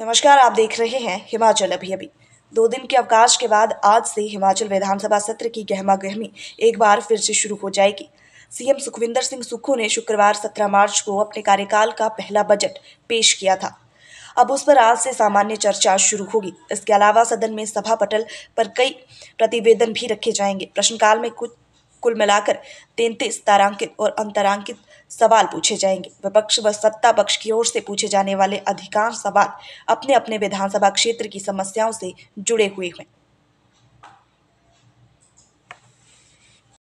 नमस्कार आप देख रहे हैं हिमाचल अभी अभी दो दिन के अवकाश के बाद आज से हिमाचल विधानसभा सत्र की गहमा गहमी एक बार फिर से शुरू हो जाएगी सीएम सुखविंदर सिंह सुक्खू ने शुक्रवार 17 मार्च को अपने कार्यकाल का पहला बजट पेश किया था अब उस पर आज से सामान्य चर्चा शुरू होगी इसके अलावा सदन में सभा पटल पर कई प्रतिवेदन भी रखे जाएंगे प्रश्नकाल में कुछ कुल मिलाकर तैंतीस तारांकित और अंतरांकित सवाल पूछे जाएंगे विपक्ष व सत्ता पक्ष की ओर से पूछे जाने वाले अधिकांश सवाल अपने अपने विधानसभा क्षेत्र की समस्याओं से जुड़े हुए हैं